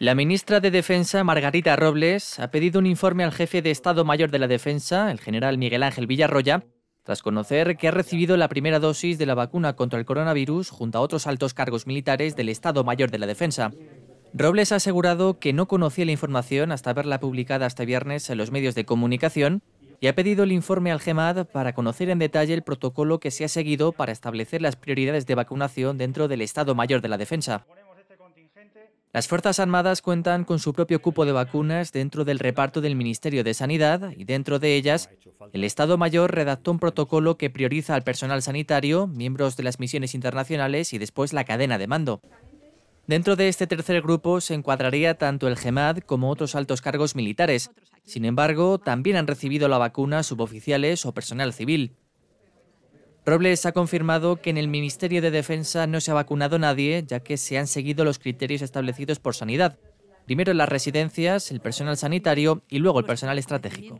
La ministra de Defensa, Margarita Robles, ha pedido un informe al jefe de Estado Mayor de la Defensa, el general Miguel Ángel Villarroya, tras conocer que ha recibido la primera dosis de la vacuna contra el coronavirus junto a otros altos cargos militares del Estado Mayor de la Defensa. Robles ha asegurado que no conocía la información hasta verla publicada este viernes en los medios de comunicación y ha pedido el informe al GEMAD para conocer en detalle el protocolo que se ha seguido para establecer las prioridades de vacunación dentro del Estado Mayor de la Defensa. Las Fuerzas Armadas cuentan con su propio cupo de vacunas dentro del reparto del Ministerio de Sanidad y dentro de ellas, el Estado Mayor redactó un protocolo que prioriza al personal sanitario, miembros de las misiones internacionales y después la cadena de mando. Dentro de este tercer grupo se encuadraría tanto el GEMAD como otros altos cargos militares. Sin embargo, también han recibido la vacuna suboficiales o personal civil. Robles ha confirmado que en el Ministerio de Defensa no se ha vacunado nadie, ya que se han seguido los criterios establecidos por Sanidad. Primero las residencias, el personal sanitario y luego el personal estratégico.